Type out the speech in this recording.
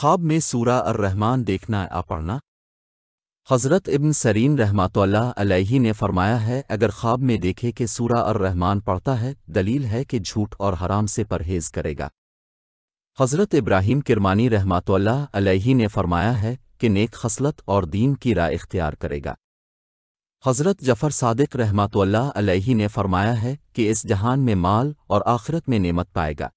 ख्वाब में सूरा और रहमान देखना आ पढ़ना हज़रत इब्न सरीन रहमतल्लाही ने फरमाया है अगर ख्वाब में देखे कि सूरा और रहमान पढ़ता है दलील है कि झूठ और हराम से परहेज करेगा हज़रत इब्राहिम किरमानी रहमतल्लाही ने फरमाया है कि नेक खसलत और दीन की राय इख्तियार करेगा हज़रत जफ़र सादिक रहमतल्लाही ने फरमाया है कि इस जहान में माल और आखिरत में नेमत पाएगा